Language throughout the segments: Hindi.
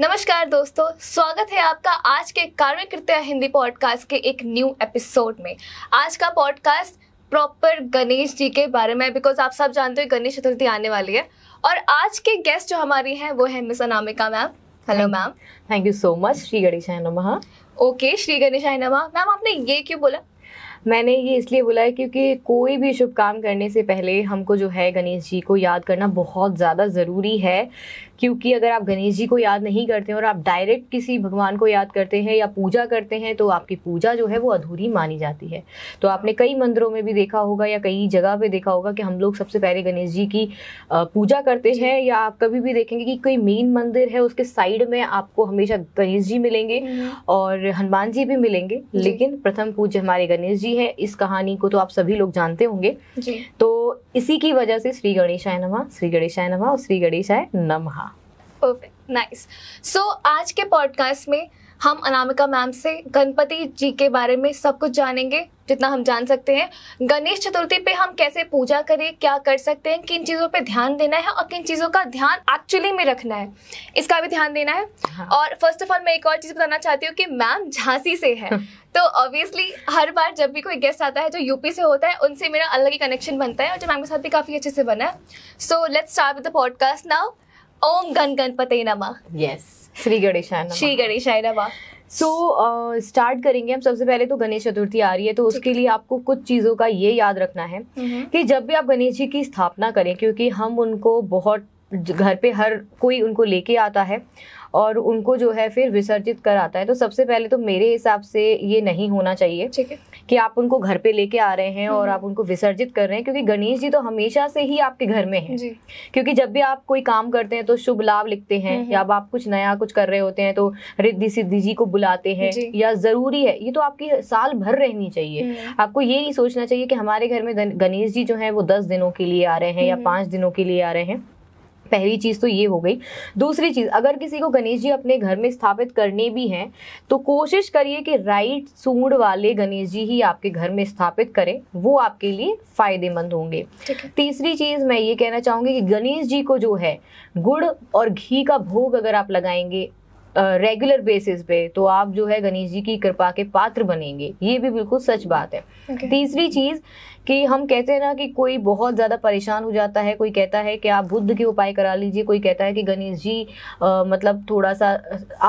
नमस्कार दोस्तों स्वागत है आपका आज के कार्य कृत्या हिंदी पॉडकास्ट के एक न्यू एपिसोड में आज का पॉडकास्ट प्रॉपर गणेश जी के बारे में बिकॉज आप सब जानते हो गणेश चतुर्थी आने वाली है और आज के गेस्ट जो हमारी हैं वो है miss Anamika ma'am hello ma'am thank you so much Shri गणेशाय नमः ओके श्री गणेश नमः मैम आपने ये क्यों बोला मैंने ये इसलिए बोला है क्योंकि कोई भी शुभ काम करने से पहले हमको जो है गणेश जी को याद करना बहुत ज़्यादा ज़रूरी है क्योंकि अगर आप गणेश जी को याद नहीं करते हैं और आप डायरेक्ट किसी भगवान को याद करते हैं या पूजा करते हैं तो आपकी पूजा जो है वो अधूरी मानी जाती है तो आपने कई मंदिरों में भी देखा होगा या कई जगह पे देखा होगा कि हम लोग सबसे पहले गणेश जी की पूजा करते हैं या आप कभी भी देखेंगे कि कोई मेन मंदिर है उसके साइड में आपको हमेशा गणेश जी मिलेंगे हम्म। और हनुमान जी भी मिलेंगे लेकिन प्रथम पूज्य हमारे गणेश जी है इस कहानी को तो आप सभी लोग जानते होंगे तो इसी की वजह से श्री गणेशाय नमा श्री गणेशाय नमः और श्री गणेशाय नमः परफेक्ट नाइस सो आज के पॉडकास्ट में हम अनामिका मैम से गणपति जी के बारे में सब कुछ जानेंगे जितना हम जान सकते हैं गणेश चतुर्थी पे हम कैसे पूजा करें क्या कर सकते हैं किन चीज़ों पे ध्यान देना है और किन चीज़ों का ध्यान एक्चुअली में रखना है इसका भी ध्यान देना है हाँ। और फर्स्ट ऑफ ऑल मैं एक और चीज़ बताना चाहती हूँ कि मैम झांसी से है तो ऑब्वियसली हर बार जब भी कोई गेस्ट आता है जो यूपी से होता है उनसे मेरा अलग ही कनेक्शन बनता है और जो मैम के साथ भी काफ़ी अच्छे से बना है so let's start with the podcast now ओम गण गणपते नमा यस श्री गणेश श्री गणेश नमः सो स्टार्ट uh, करेंगे हम सबसे पहले तो गणेश चतुर्थी आ रही है तो उसके लिए आपको कुछ चीज़ों का ये याद रखना है हम्म। कि जब भी आप गणेश जी की स्थापना करें क्योंकि हम उनको बहुत घर पे हर कोई उनको लेके आता है और उनको जो है फिर विसर्जित कर आता है तो सबसे पहले तो मेरे हिसाब से ये नहीं होना चाहिए ठीक है कि आप उनको घर पे लेके आ रहे हैं और हम्म। आप उनको विसर्जित कर रहे हैं क्योंकि गणेश जी तो हमेशा से ही आपके घर में है क्योंकि जब भी आप कोई काम करते हैं तो शुभ लाभ लिखते हैं हम्म, हम्म। या अब आप कुछ नया कुछ कर रहे होते हैं तो रिद्धि सिद्धि जी को बुलाते हैं या जरूरी है ये तो आपकी साल भर रहनी चाहिए आपको ये नहीं सोचना चाहिए कि हमारे घर में गणेश जी जो है वो दस दिनों के लिए आ रहे हैं या पांच दिनों के लिए आ रहे हैं पहली चीज़ तो ये हो गई दूसरी चीज़ अगर किसी को गणेश जी अपने घर में स्थापित करने भी हैं तो कोशिश करिए कि राइट सूंड वाले गणेश जी ही आपके घर में स्थापित करें वो आपके लिए फ़ायदेमंद होंगे तीसरी चीज़ मैं ये कहना चाहूँगी कि गणेश जी को जो है गुड़ और घी का भोग अगर आप लगाएंगे रेगुलर बेसिस पे तो आप जो है गणेश जी की कृपा के पात्र बनेंगे ये भी बिल्कुल सच बात है okay. तीसरी चीज कि हम कहते हैं ना कि कोई बहुत ज़्यादा परेशान हो जाता है कोई कहता है कि आप बुद्ध के उपाय करा लीजिए कोई कहता है कि गणेश जी आ, मतलब थोड़ा सा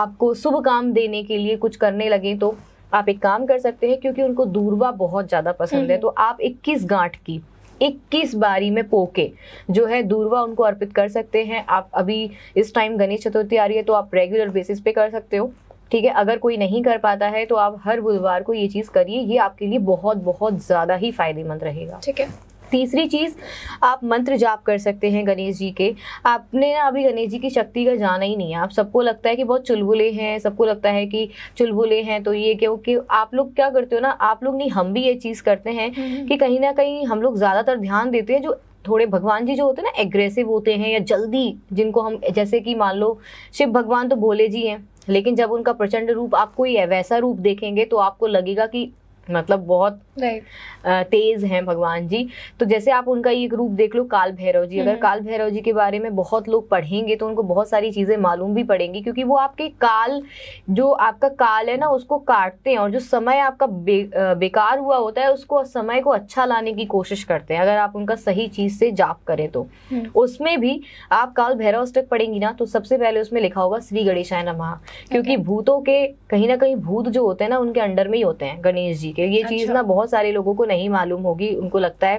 आपको शुभ काम देने के लिए कुछ करने लगे तो आप एक काम कर सकते हैं क्योंकि उनको दूरवा बहुत ज़्यादा पसंद है हम्म। तो आप इक्कीस गांठ की 21 बारी में पोके जो है दूरवा उनको अर्पित कर सकते हैं आप अभी इस टाइम गणेश चतुर्थी आ रही है तो आप रेगुलर बेसिस पे कर सकते हो ठीक है अगर कोई नहीं कर पाता है तो आप हर बुधवार को ये चीज़ करिए ये आपके लिए बहुत बहुत ज़्यादा ही फायदेमंद रहेगा ठीक है तीसरी चीज़ आप मंत्र जाप कर सकते हैं गणेश जी के आपने ना अभी गणेश जी की शक्ति का जाना ही नहीं है आप सबको लगता है कि बहुत चुलबुले हैं सबको लगता है कि चुलबुले हैं तो ये क्योंकि आप लोग क्या करते हो ना आप लोग नहीं हम भी ये चीज़ करते हैं हम्म, हम्म। कि कहीं ना कहीं हम लोग ज़्यादातर ध्यान देते हैं जो थोड़े भगवान जी जो होते हैं ना एग्रेसिव होते हैं या जल्दी जिनको हम जैसे कि मान लो शिव भगवान तो भोले जी हैं लेकिन जब उनका प्रचंड रूप आपको है वैसा रूप देखेंगे तो आपको लगेगा कि मतलब बहुत right. तेज हैं भगवान जी तो जैसे आप उनका एक रूप देख लो काल भैरव जी अगर हम्म। काल भैरव जी के बारे में बहुत लोग पढ़ेंगे तो उनको बहुत सारी चीजें मालूम भी पड़ेंगी क्योंकि वो आपके काल जो आपका काल है ना उसको काटते हैं और जो समय आपका बे, बेकार हुआ होता है उसको समय को अच्छा लाने की कोशिश करते हैं अगर आप उनका सही चीज से जाप करें तो हम्म। उसमें भी आप काल भैरव अष्टक पढ़ेंगी ना तो सबसे पहले उसमें लिखा होगा श्री गणेशाय नमा क्योंकि भूतों के कहीं ना कहीं भूत जो होते हैं ना उनके अंडर में ही होते हैं गणेश जी ठीक है ये अच्छा। चीज़ ना बहुत सारे लोगों को नहीं मालूम होगी उनको लगता है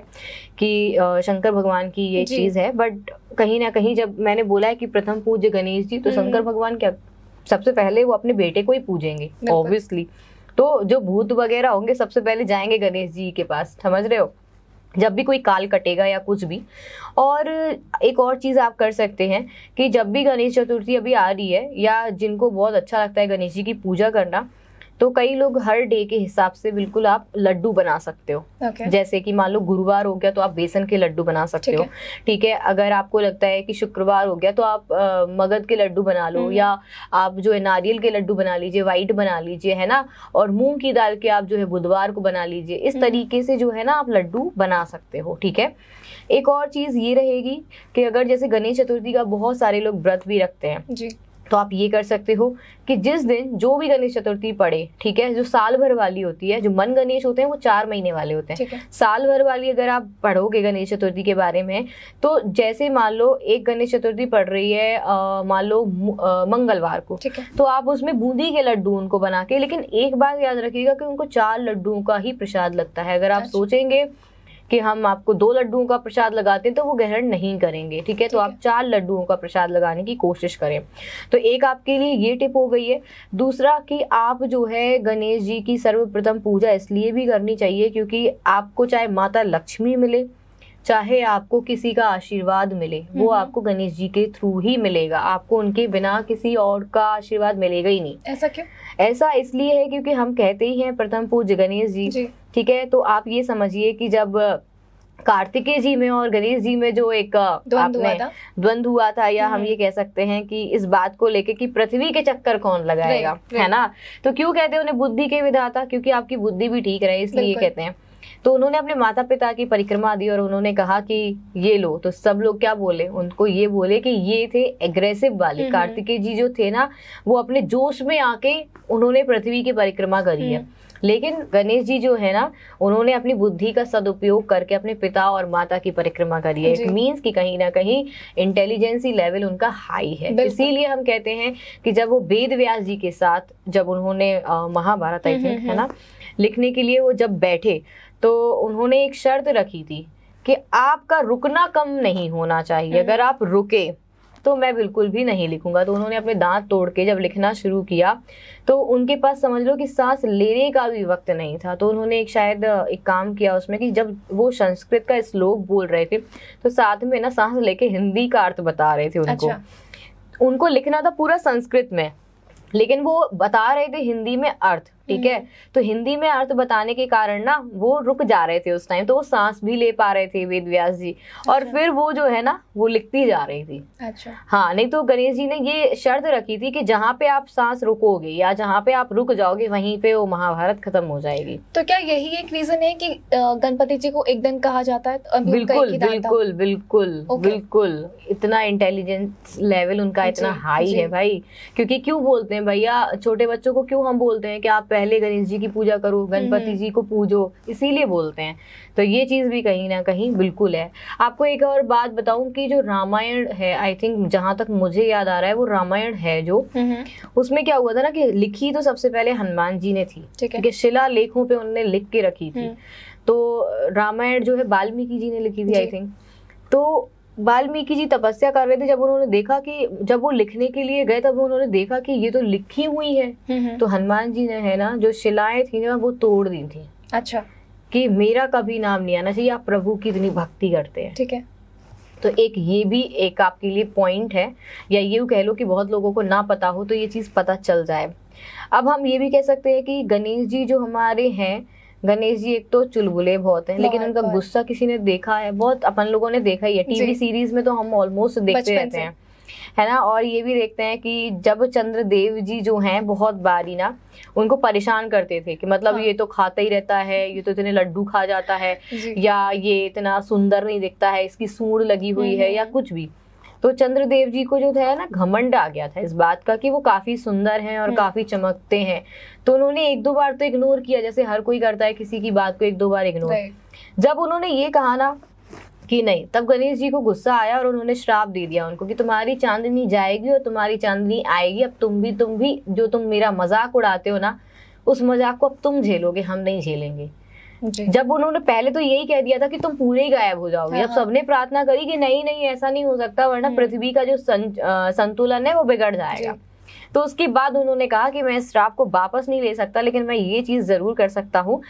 कि शंकर भगवान की ये चीज़ है बट कहीं ना कहीं जब मैंने बोला है कि प्रथम पूज्य गणेश जी तो हम्म। शंकर भगवान क्या सबसे पहले वो अपने बेटे को ही पूजेंगे ऑब्वियसली तो जो भूत वगैरह होंगे सबसे पहले जाएंगे गणेश जी के पास समझ रहे हो जब भी कोई काल कटेगा या कुछ भी और एक और चीज़ आप कर सकते हैं कि जब भी गणेश चतुर्थी अभी आ रही है या जिनको बहुत अच्छा लगता है गणेश जी की पूजा करना तो कई लोग हर डे के हिसाब से बिल्कुल आप लड्डू बना सकते हो okay. जैसे कि मान लो गुरुवार हो गया तो आप बेसन के लड्डू बना सकते हो ठीक है अगर आपको लगता है कि शुक्रवार हो गया तो आप आ, मगध के लड्डू बना लो हम्म। या आप जो है नारियल के लड्डू बना लीजिए वाइट बना लीजिए है ना और मूंग की दाल के आप जो है बुधवार को बना लीजिए इस हम्म। तरीके से जो है ना आप लड्डू बना सकते हो ठीक है एक और चीज ये रहेगी कि अगर जैसे गणेश चतुर्थी का बहुत सारे लोग व्रत भी रखते हैं तो आप ये कर सकते हो कि जिस दिन जो भी गणेश चतुर्थी पड़े ठीक है जो साल भर वाली होती है जो मन गणेश होते हैं वो चार महीने वाले होते हैं साल भर वाली अगर आप पढ़ोगे गणेश चतुर्थी के बारे में तो जैसे मान लो एक गणेश चतुर्थी पड़ रही है मान लो मंगलवार को तो आप उसमें बूंदी के लड्डू उनको बना के लेकिन एक बात याद रखिएगा कि उनको चार लड्डुओं का ही प्रसाद लगता है अगर आप अच्छा। सोचेंगे कि हम आपको दो लड्डुओं का प्रसाद लगाते हैं तो वो ग्रहण नहीं करेंगे ठीक है तो आप चार लड्डुओं का प्रसाद लगाने की कोशिश करें तो एक आपके लिए ये टिप हो गई है दूसरा कि आप जो है गणेश जी की सर्वप्रथम पूजा इसलिए भी करनी चाहिए क्योंकि आपको चाहे माता लक्ष्मी मिले चाहे आपको किसी का आशीर्वाद मिले वो आपको गणेश जी के थ्रू ही मिलेगा आपको उनके बिना किसी और का आशीर्वाद मिलेगा ही नहीं ऐसा क्यों ऐसा इसलिए है क्योंकि हम कहते ही हैं प्रथम पूज गणेश जी, जी ठीक है तो आप ये समझिए कि जब कार्तिकेय जी में और गणेश जी में जो एक द्वंद हुआ था हुआ था या हम हम्म। ये कह सकते हैं कि इस बात को लेके कि पृथ्वी के चक्कर कौन लगाएगा है ना तो क्यों कहते हैं उन्हें बुद्धि के विधाता क्योंकि आपकी बुद्धि भी ठीक रहे इसलिए कहते हैं तो उन्होंने अपने माता पिता की परिक्रमा दी और उन्होंने कहा कि ये लो तो सब लोग क्या बोले उनको ये बोले कि ये थे एग्रेसिव वाले हम्म, हम्म। कार्तिकेय जी जो थे ना वो अपने जोश में आके उन्होंने पृथ्वी की परिक्रमा करी है लेकिन गणेश जी जो है ना उन्होंने अपनी बुद्धि का सदुपयोग करके अपने पिता और माता की परिक्रमा करी है इट मीन्स कि कहीं ना कहीं इंटेलिजेंसी लेवल उनका हाई है इसीलिए हम कहते हैं कि जब वो वेद व्यास जी के साथ जब उन्होंने महाभारत आई थी हम्म, हम्म, है ना हम्म। लिखने के लिए वो जब बैठे तो उन्होंने एक शर्त रखी थी कि आपका रुकना कम नहीं होना चाहिए अगर आप रुके तो मैं बिल्कुल भी नहीं लिखूंगा तो उन्होंने अपने दांत तोड़ के जब लिखना शुरू किया तो उनके पास समझ लो कि सांस लेने का भी वक्त नहीं था तो उन्होंने एक शायद एक काम किया उसमें कि जब वो संस्कृत का श्लोक बोल रहे थे तो साथ में ना सांस लेके हिंदी का अर्थ बता रहे थे उनको अच्छा। उनको लिखना था पूरा संस्कृत में लेकिन वो बता रहे थे हिंदी में अर्थ ठीक है हम्म। तो हिंदी में अर्थ बताने के कारण ना वो रुक जा रहे थे उस टाइम तो वो सांस भी ले पा रहे थे वेद व्यास जी और अच्छा। फिर वो जो है ना वो लिखती जा रही थी अच्छा हाँ नहीं तो गणेश जी ने ये शर्त रखी थी कि जहाँ पे आप सांस रुकोगे या जहाँ पे आप रुक जाओगे वहीं पे वो महाभारत खत्म हो जाएगी तो क्या यही एक रीजन है की गणपति जी को एक दिन कहा जाता है बिल्कुल बिल्कुल बिल्कुल बिल्कुल इतना इंटेलिजेंस लेवल उनका इतना हाई है भाई क्योंकि क्यों बोलते हैं भैया छोटे बच्चों को क्यों हम बोलते हैं कि आप पहले गणेश जी की पूजा करो हम्म, गणपति हम्म। जी को पूजो इसीलिए बोलते हैं तो ये चीज़ भी कहीं ना कहीं बिल्कुल है आपको एक और बात बताऊं कि जो रामायण है आई थिंक जहां तक मुझे याद आ रहा है वो रामायण है जो हम्म, उसमें क्या हुआ था ना कि लिखी तो सबसे पहले हनुमान जी ने थी ठीक है शिला लेखों पे उनने लिख के रखी थी तो रामायण जो है वाल्मीकि जी ने लिखी थी आई थिंक तो वाल्मीकि जी तपस्या कर रहे थे जब उन्होंने देखा कि जब वो लिखने के लिए गए तब उन्होंने देखा कि ये तो लिखी हुई है हम्म, हम्म। तो हनुमान जी ने है ना जो शिलाएं थी ना वो तोड़ दी थी अच्छा कि मेरा कभी नाम नहीं आना चाहिए आप प्रभु की इतनी भक्ति करते हैं ठीक है तो एक ये भी एक आपके लिए पॉइंट है या ये कह लो कि बहुत लोगों को ना पता हो तो ये चीज़ पता चल जाए अब हम ये भी कह सकते हैं कि गणेश जी जो हमारे हैं गणेश जी एक तो चुलबुले बहुत हैं लेकिन उनका गुस्सा किसी ने देखा है बहुत अपन लोगों ने देखा ही है टीवी सीरीज में तो हम ऑलमोस्ट देखते रहते हैं है ना और ये भी देखते हैं कि जब चंद्रदेव जी जो हैं बहुत बारी ना उनको परेशान करते थे कि मतलब हाँ। ये तो खाता ही रहता है ये तो इतने लड्डू खा जाता है या ये इतना सुंदर नहीं दिखता है इसकी सूढ़ लगी हुई हम्म, है या हम्म। कुछ भी तो चंद्रदेव जी को जो था ना घमंड आ गया था इस बात का कि वो काफी सुंदर हैं और हम्म। काफी चमकते हैं तो उन्होंने एक दो बार तो इग्नोर किया जैसे हर कोई करता है किसी की बात को एक दो बार इग्नोर जब उन्होंने ये कहा ना कि नहीं तब गणेश जी को गुस्सा आया और उन्होंने श्राप दे दिया उनको कि तुम्हारी चांदनी जाएगी और तुम्हारी चांदनी आएगी अब तुम भी तुम भी जो तुम मेरा मजाक उड़ाते हो ना उस मजाक को अब तुम झेलोगे हम नहीं झेलेंगे जब उन्होंने पहले तो यही कह दिया था कि तुम पूरे ही गायब हो जाओगे अब हाँ। सबने प्रार्थना करी कि नहीं नहीं ऐसा नहीं हो सकता वरना हम्म। पृथ्वी का जो सं, संतुलन है वो बिगड़ जाएगा तो उसके बाद उन्होंने कहा कि मैं इस श्राप को वापस नहीं ले सकता लेकिन मैं ये चीज जरूर कर सकता हूँ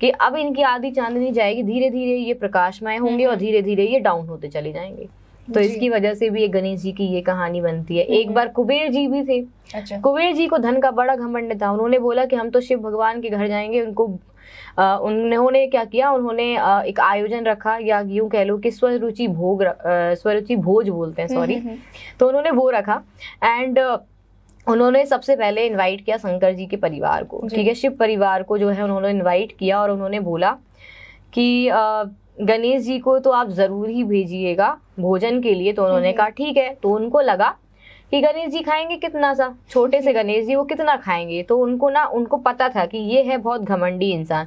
कि अब इनकी आधी चांदनी जाएगी धीरे धीरे ये प्रकाशमय होंगे हम्म। और धीरे धीरे ये डाउन होते चले जाएंगे तो इसकी वजह से भी ये गणेश जी की ये कहानी बनती है एक हम्म। बार कुबेर जी भी थे अच्छा। कुबेर जी को धन का बड़ा घमंड था उन्होंने बोला कि हम तो शिव भगवान के घर जाएंगे उनको उन्होंने क्या किया उन्होंने एक आयोजन रखा या यूं कह लो कि स्वरुचि भोग स्वरुचि भोज बोलते हैं सॉरी हम्म, हम्म, तो उन्होंने वो रखा एंड उन्होंने सबसे पहले इनवाइट किया शंकर जी के परिवार को ठीक है शिव परिवार को जो है उन्होंने इनवाइट किया और उन्होंने बोला कि गणेश जी को तो आप ज़रूर ही भेजिएगा भोजन के लिए तो उन्होंने हम्म। कहा ठीक है तो उनको लगा कि गणेश जी खाएंगे कितना सा छोटे से हम्म। गणेश जी वो कितना खाएंगे तो उनको ना उनको पता था कि ये है बहुत घमंडी इंसान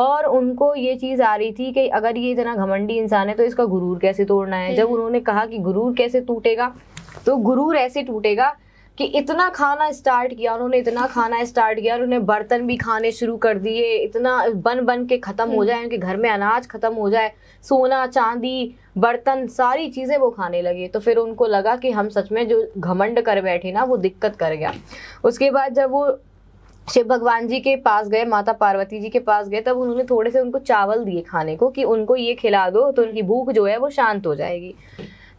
और उनको ये चीज़ आ रही थी कि अगर ये इतना घमंडी इंसान है तो इसका गुरूर कैसे तोड़ना है जब हम्म। उन्होंने कहा कि गुरूर कैसे टूटेगा तो गुरूर ऐसे टूटेगा कि इतना खाना स्टार्ट किया उन्होंने इतना खाना स्टार्ट किया और उन्हें बर्तन भी खाने शुरू कर दिए इतना बन बन के ख़त्म हो हम्म। जाए उनके घर में अनाज ख़त्म हो जाए सोना चांदी बर्तन सारी चीज़ें वो खाने लगे तो फिर उनको लगा कि हम सच में जो घमंड कर बैठे ना वो दिक्कत कर गया उसके बाद जब वो शिव भगवान जी के पास गए माता पार्वती जी के पास गए तब उन्होंने थोड़े से उनको चावल दिए खाने को कि उनको ये खिला दो तो उनकी भूख जो है वो शांत हो जाएगी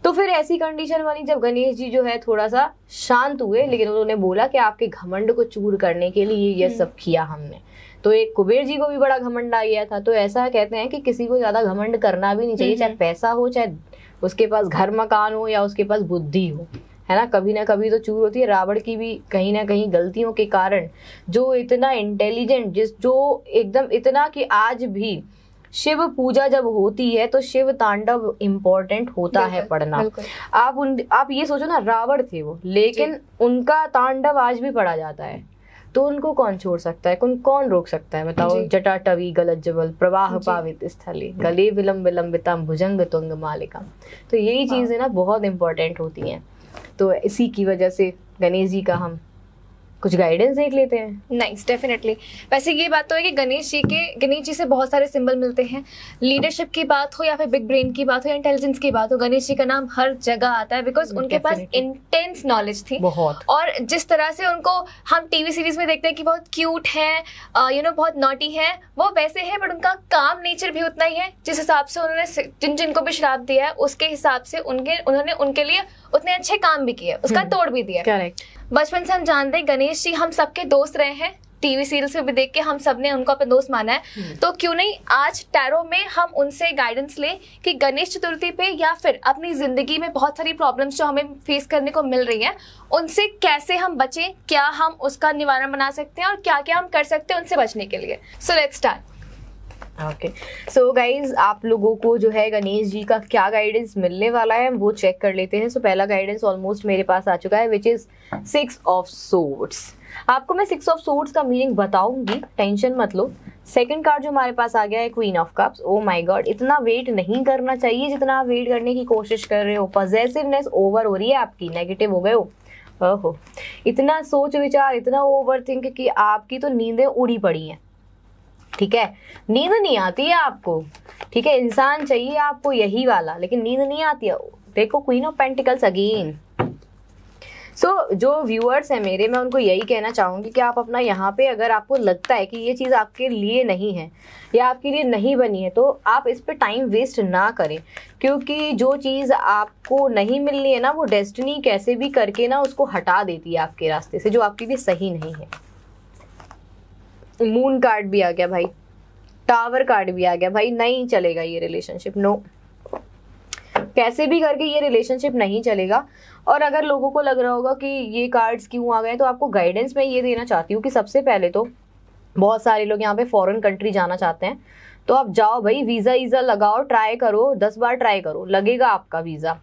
तो फिर ऐसी कंडीशन बनी जब गणेश जी जो है थोड़ा सा शांत हुए लेकिन उन्होंने बोला कि आपके घमंड को चूर करने के लिए यह हम्म। सब किया हमने तो एक कुबेर जी को भी बड़ा घमंड आ गया था तो ऐसा कहते हैं कि किसी को ज्यादा घमंड करना भी नहीं चाहिए चाहे हम्म। पैसा हो चाहे उसके पास घर मकान हो या उसके पास बुद्धि हो है ना कभी ना कभी तो चूर होती है रावण की भी कहीं ना कहीं गलतियों के कारण जो इतना इंटेलिजेंट जिस जो एकदम इतना कि आज भी शिव पूजा जब होती है तो शिव तांडव इम्पोर्टेंट होता है पढ़ना आप उन आप ये सोचो ना रावण थे वो लेकिन उनका तांडव आज भी पढ़ा जाता है तो उनको कौन छोड़ सकता है कौन कौन रोक सकता है बताओ जटा टवी गलत जबल प्रवाह पावित स्थली गले विलंब विलंबिता भुजंग तुंग मालिका तो यही हाँ। चीज़ें ना बहुत इंपॉर्टेंट होती हैं तो इसी की वजह से गणेश जी का हम कुछ गाइडेंस देख लेते हैं नाइस nice, डेफिनेटली वैसे ये बात तो है कि गणेश जी के गणेश जी से बहुत सारे सिंबल मिलते हैं लीडरशिप की बात हो या फिर बिग ब्रेन की बात हो या इंटेलिजेंस की बात हो गणेश जी का नाम हर जगह आता है बिकॉज mm, उनके पास इंटेंस नॉलेज थी बहुत और जिस तरह से उनको हम टीवी सीरीज में देखते हैं कि बहुत क्यूट है यू नो बहुत नोटी है वो वैसे है बट उनका काम नेचर भी उतना ही है जिस हिसाब से उन्होंने जिन जिनको भी श्राप दिया है उसके हिसाब से उनके उन्होंने उनके लिए उतने अच्छे काम भी किए उसका hmm. तोड़ भी दिया करेक्ट बचपन से हम जानते हैं गणेश जी हम सबके दोस्त रहे हैं टीवी सीरियल्स में भी देख के हम सब ने उनको अपना दोस्त माना है हम्म। तो क्यों नहीं आज टैरो में हम उनसे गाइडेंस लें कि गणेश चतुर्थी पे या फिर अपनी ज़िंदगी में बहुत सारी प्रॉब्लम्स जो हमें फेस करने को मिल रही हैं उनसे कैसे हम बचें क्या हम उसका निवारण बना सकते हैं और क्या क्या हम कर सकते हैं उनसे बचने के लिए so let's start okay so guys आप लोगों को जो है गणेश जी का क्या गाइडेंस मिलने वाला है वो चेक कर लेते हैं सो so, पहला गाइडेंस ऑलमोस्ट मेरे पास आ चुका है which is six of swords आपको मैं सिक्स ऑफ सोर्ट्स का मीनिंग बताऊंगी टेंशन मत लो सेकंड कार्ड जो हमारे पास आ गया है queen of cups oh my god इतना वेट नहीं करना चाहिए जितना आप वेट करने की कोशिश कर रहे हो पॉजेसिवनेस ओवर हो रही है आपकी नेगेटिव हो गए हो ओहो इतना सोच विचार इतना ओवर थिंक कि आपकी तो नींदें उड़ी पड़ी हैं ठीक है नींद नहीं आती है आपको ठीक है इंसान चाहिए आपको यही वाला लेकिन नींद नहीं आती है देखो queen of pentacles again so so, जो व्यूअर्स हैं मेरे मैं उनको यही कहना चाहूंगी कि आप अपना यहाँ पे अगर आपको लगता है कि ये चीज़ आपके लिए नहीं है या आपके लिए नहीं बनी है तो आप इस पर टाइम वेस्ट ना करें क्योंकि जो चीज़ आपको नहीं मिलनी है ना वो डेस्टिनी कैसे भी करके ना उसको हटा देती है आपके रास्ते से जो आपके लिए सही नहीं है मून कार्ड भी आ गया भाई टावर कार्ड भी आ गया भाई नहीं चलेगा ये रिलेशनशिप नो कैसे भी करके ये रिलेशनशिप नहीं चलेगा और अगर लोगों को लग रहा होगा कि ये कार्ड्स क्यों आ गए तो आपको गाइडेंस मैं ये देना चाहती हूँ कि सबसे पहले तो बहुत सारे लोग यहाँ पे फॉरेन कंट्री जाना चाहते हैं तो आप जाओ भाई वीज़ा ईज़ा लगाओ ट्राई करो दस बार ट्राई करो लगेगा आपका वीज़ा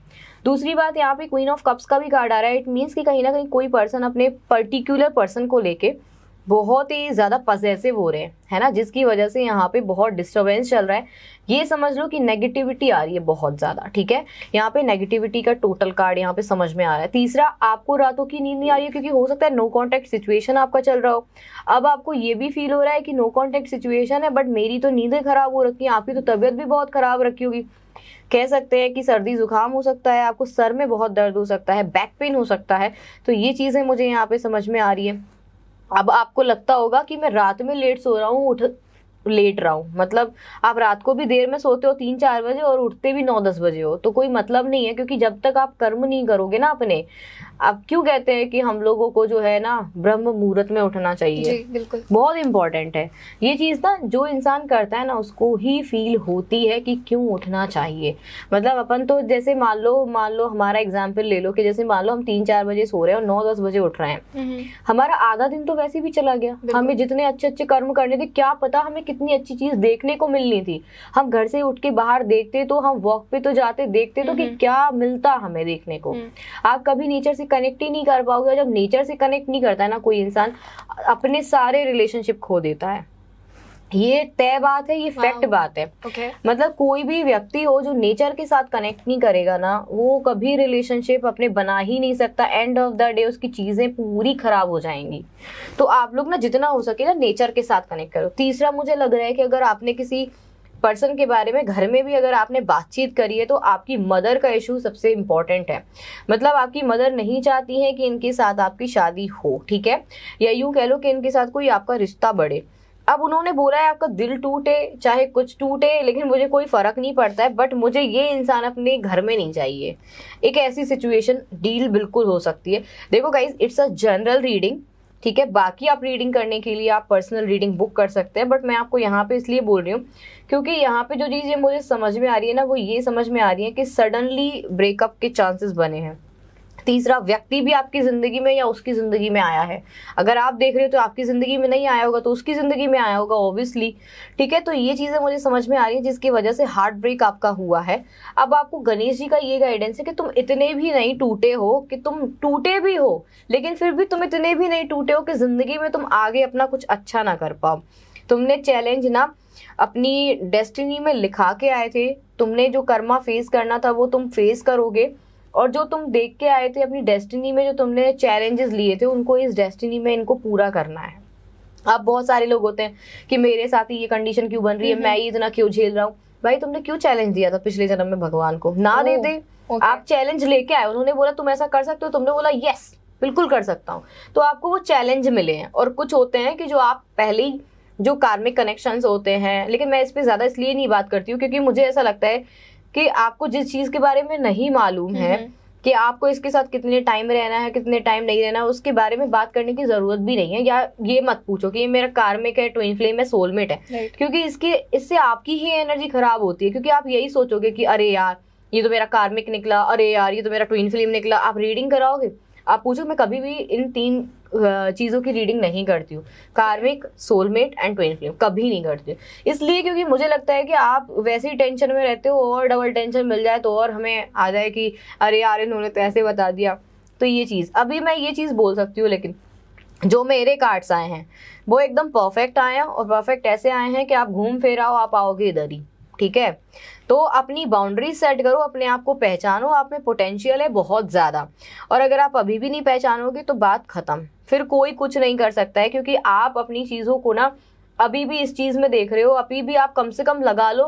दूसरी बात यहाँ पे क्वीन ऑफ कप्स का भी कार्ड आ रहा है इट मीन्स कि कहीं ना कहीं कोई पर्सन अपने पर्टिकुलर पर्सन को लेके बहुत ही ज़्यादा पजेसिव हो रहे हैं है ना जिसकी वजह से यहाँ पे बहुत डिस्टर्बेंस चल रहा है ये समझ लो कि नेगेटिविटी आ रही है बहुत ज़्यादा ठीक है यहाँ पे नेगेटिविटी का टोटल कार्ड यहाँ पे समझ में आ रहा है तीसरा आपको रातों की नींद नहीं आ रही है क्योंकि हो सकता है नो कॉन्टैक्ट सिचुएशन आपका चल रहा हो अब आपको ये भी फील हो रहा है कि नो कॉन्टैक्ट सिचुएशन है बट मेरी तो नींदें खराब हो रखी हैं आपकी तो तबीयत भी बहुत ख़राब रखी होगी कह सकते हैं कि सर्दी जुकाम हो सकता है आपको सर में बहुत दर्द हो सकता है बैक पेन हो सकता है तो ये चीज़ें मुझे यहाँ पे समझ में आ रही है अब आपको लगता होगा कि मैं रात में लेट सो रहा हूँ उठ लेट रहा हूँ मतलब आप रात को भी देर में सोते हो तीन चार बजे और उठते भी नौ दस बजे हो तो कोई मतलब नहीं है क्योंकि जब तक आप कर्म नहीं करोगे ना अपने आप क्यों कहते हैं कि हम लोगों को जो है ना ब्रह्म मुहूर्त में उठना चाहिए जी, बिल्कुल बहुत इंपॉर्टेंट है ये चीज़ ना जो इंसान करता है ना उसको ही फील होती है कि क्यों उठना चाहिए मतलब अपन तो जैसे मान लो मान लो हमारा एग्जाम्पल ले लो कि जैसे मान लो हम तीन चार बजे सो रहे हैं और नौ दस बजे उठ रहे हैं हम्म। हमारा आधा दिन तो वैसे भी चला गया हमें जितने अच्छे अच्छे कर्म करने थे क्या पता हमें कितनी अच्छी चीज देखने को मिलनी थी हम घर से उठ के बाहर देखते तो हम वॉक पे तो जाते देखते तो कि क्या मिलता हमें देखने को हम्म। आप कभी नेचर से कनेक्ट ही नहीं कर पाओगे जब नेचर से कनेक्ट नहीं करता है ना कोई इंसान अपने सारे रिलेशनशिप खो देता है ये तय बात है ये फैक्ट हाँ। बात है okay. मतलब कोई भी व्यक्ति हो जो नेचर के साथ कनेक्ट नहीं करेगा ना वो कभी रिलेशनशिप अपने बना ही नहीं सकता एंड ऑफ द डे उसकी चीजें पूरी खराब हो जाएंगी तो आप लोग ना जितना हो सके ना नेचर के साथ कनेक्ट करो तीसरा मुझे लग रहा है कि अगर आपने किसी पर्सन के बारे में घर में भी अगर आपने बातचीत करी है तो आपकी मदर का इशू सबसे इम्पॉर्टेंट है मतलब आपकी मदर नहीं चाहती है कि इनके साथ आपकी शादी हो ठीक है या यूँ कह लो कि इनके साथ कोई आपका रिश्ता बढ़े अब उन्होंने बोला है आपका दिल टूटे चाहे कुछ टूटे लेकिन मुझे कोई फ़र्क नहीं पड़ता है बट मुझे ये इंसान अपने घर में नहीं चाहिए एक ऐसी सिचुएशन डील बिल्कुल हो सकती है देखो guys it's a general reading ठीक है बाकी आप रीडिंग करने के लिए आप पर्सनल रीडिंग बुक कर सकते हैं बट मैं आपको यहाँ पे इसलिए बोल रही हूँ क्योंकि यहाँ पे जो चीज़ें मुझे समझ में आ रही है ना वो ये समझ में आ रही है कि सडनली ब्रेकअप के चांसेस बने हैं तीसरा व्यक्ति भी आपकी जिंदगी में या उसकी जिंदगी में आया है अगर आप देख रहे हो तो आपकी जिंदगी में नहीं आया होगा तो उसकी जिंदगी में आया होगा ऑब्वियसली ठीक है तो ये चीजें मुझे समझ में आ रही है जिसकी वजह से हार्ट ब्रेक आपका हुआ है अब आपको गणेश जी का ये गाइडेंस है कि तुम इतने भी नहीं टूटे हो कि तुम टूटे भी हो लेकिन फिर भी तुम इतने भी नहीं टूटे हो कि जिंदगी में तुम आगे अपना कुछ अच्छा ना कर पाओ तुमने चैलेंज ना अपनी डेस्टिनी में लिखा के आए थे तुमने जो कर्मा फेस करना था वो तुम फेस करोगे और जो तुम देख के आए थे अपनी डेस्टिनी में जो तुमने चैलेंजेस लिए थे उनको इस डेस्टिनी में इनको पूरा करना है अब बहुत सारे लोग होते हैं कि मेरे साथ ही ये कंडीशन क्यों बन रही है हम्म, मैं ये हम्म। इतना क्यों झेल रहा हूँ भाई तुमने क्यों चैलेंज दिया था पिछले जन्म में भगवान को ना दे दे okay. आप चैलेंज लेके आए उन्होंने बोला तुम ऐसा कर सकते हो तुमने बोला यस बिल्कुल कर सकता हूँ तो आपको वो चैलेंज मिले हैं और कुछ होते हैं कि जो आप पहले ही जो कार्मिक कनेक्शंस होते हैं लेकिन मैं इस पर ज़्यादा इसलिए नहीं बात करती हूँ क्योंकि मुझे ऐसा लगता है कि आपको जिस चीज के बारे में नहीं मालूम है हम्म। कि आपको इसके साथ कितने टाइम रहना है कितने टाइम नहीं रहना है उसके बारे में बात करने की जरूरत भी नहीं है या ये मत पूछो कि ये मेरा कार्मिक है ट्विन फ्लेम है सोलमेट है right. क्योंकि इसके इससे आपकी ही एनर्जी खराब होती है क्योंकि आप यही सोचोगे कि अरे यार ये तो मेरा कार्मिक निकला अरे यार ये तो मेरा ट्विन फ्लेम निकला आप रीडिंग कराओगे आप पूछो मैं कभी भी इन तीन चीज़ों की रीडिंग नहीं करती हूँ कार्मिक सोलमेट एंड ट्विन फ्लेम कभी नहीं करती इसलिए क्योंकि मुझे लगता है कि आप वैसे ही टेंशन में रहते हो और डबल टेंशन मिल जाए तो और हमें आ जाए कि अरे यार इन्होंने तो ऐसे बता दिया तो ये चीज़ अभी मैं ये चीज़ बोल सकती हूँ लेकिन जो मेरे कार्ड्स आए हैं वो एकदम परफेक्ट आए हैं और परफेक्ट ऐसे आए हैं कि आप घूम फिर आओ आप आओगे इधर ही ठीक है तो अपनी बाउंड्री सेट करो अपने आप को पहचानो आप में पोटेंशियल है बहुत ज़्यादा और अगर आप अभी भी नहीं पहचानोगे तो बात ख़त्म फिर कोई कुछ नहीं कर सकता है क्योंकि आप अपनी चीज़ों को ना अभी भी इस चीज़ में देख रहे हो अभी भी आप कम से कम लगा लो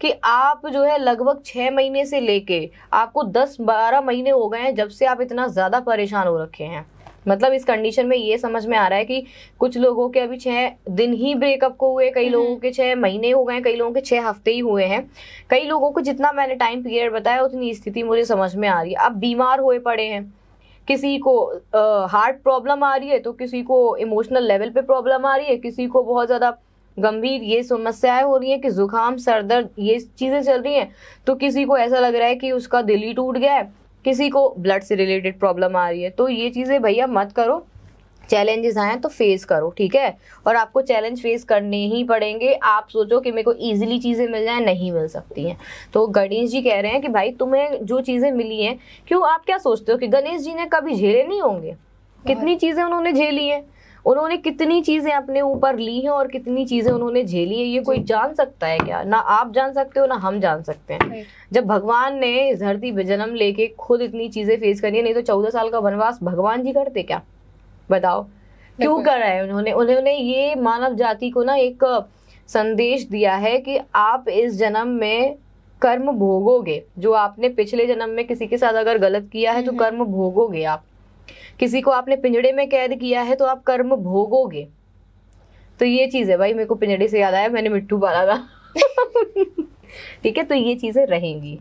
कि आप जो है लगभग छः महीने से लेके आपको दस बारह महीने हो गए हैं जब से आप इतना ज़्यादा परेशान हो रखे हैं मतलब इस कंडीशन में ये समझ में आ रहा है कि कुछ लोगों के अभी छः दिन ही ब्रेकअप को हुए कई हम्म। लोगों के छः महीने हो गए कई लोगों के छः हफ्ते ही हुए हैं कई लोगों को जितना मैंने टाइम पीरियड बताया उतनी स्थिति मुझे समझ में आ रही है अब बीमार हुए पड़े हैं किसी को हार्ट प्रॉब्लम आ रही है तो किसी को इमोशनल लेवल पे प्रॉब्लम आ रही है किसी को बहुत ज़्यादा गंभीर ये समस्याएं हो रही हैं कि जुकाम सर दर्द ये चीज़ें चल रही हैं तो किसी को ऐसा लग रहा है कि उसका दिल ही टूट गया है किसी को ब्लड से रिलेटेड प्रॉब्लम आ रही है तो ये चीज़ें भैया मत करो चैलेंजेस आए तो फेस करो ठीक है और आपको चैलेंज फेस करने ही पड़ेंगे आप सोचो कि मेरे को इजीली चीज़ें मिल जाए नहीं मिल सकती हैं तो गणेश जी कह रहे हैं कि भाई तुम्हें जो चीज़ें मिली हैं क्यों आप क्या सोचते हो कि गणेश जी ने कभी झेले नहीं होंगे कितनी चीज़ें उन्होंने झेली हैं उन्होंने कितनी चीज़ें अपने ऊपर ली हैं और कितनी चीज़ें उन्होंने झेली है ये कोई जान सकता है क्या ना आप जान सकते हो ना हम जान सकते हैं जब भगवान ने धरती पर जन्म लेके खुद इतनी चीज़ें फेस करी है नहीं तो चौदह साल का वनवास भगवान जी करते क्या बताओ क्यों कर रहे हैं उन्होंने उन्होंने ये मानव जाति को ना एक संदेश दिया है कि आप इस जन्म में कर्म भोगोगे जो आपने पिछले जन्म में किसी के साथ अगर गलत किया है तो हम्म। कर्म भोगोगे आप किसी को आपने पिंजड़े में कैद किया है तो आप कर्म भोगोगे तो ये चीज है भाई मेरे को पिंजड़े से याद आया मैंने मिट्टू पाला था ठीक है तो ये चीजें रहेंगी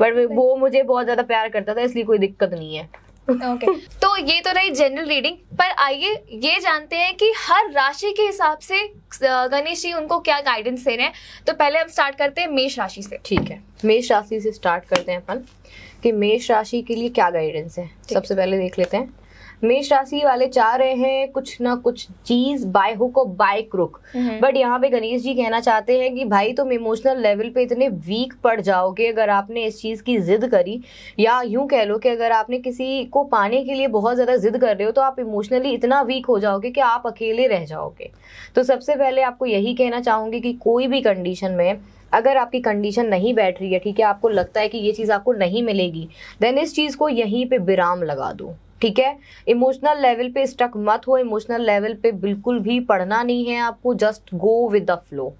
बट वो मुझे बहुत ज्यादा प्यार करता था इसलिए कोई दिक्कत नहीं है ओके okay. तो ये तो रही जनरल रीडिंग पर आइए ये जानते हैं कि हर राशि के हिसाब से गणेश जी उनको क्या गाइडेंस दे रहे हैं तो पहले हम स्टार्ट करते हैं मेष राशि से ठीक है मेष राशि से स्टार्ट करते हैं अपन कि मेष राशि के लिए क्या गाइडेंस है सबसे पहले देख लेते हैं मेष राशि वाले चाह रहे हैं कुछ ना कुछ चीज बाय हुक और बाय क्रुक बट यहाँ पे गणेश जी कहना चाहते हैं कि भाई तुम इमोशनल लेवल पे इतने वीक पड़ जाओगे अगर आपने इस चीज की जिद करी या यूं कह लो कि अगर आपने किसी को पाने के लिए बहुत ज्यादा जिद कर रहे हो तो आप इमोशनली इतना वीक हो जाओगे कि आप अकेले रह जाओगे तो सबसे पहले आपको यही कहना चाहूंगी कि कोई भी कंडीशन में अगर आपकी कंडीशन नहीं बैठ रही है ठीक है आपको लगता है कि ये चीज़ आपको नहीं मिलेगी देन इस चीज़ को यहीं पे विराम लगा दो ठीक है इमोशनल लेवल पे स्टक मत हो इमोशनल लेवल पे बिल्कुल भी पढ़ना नहीं है आपको just go with the flow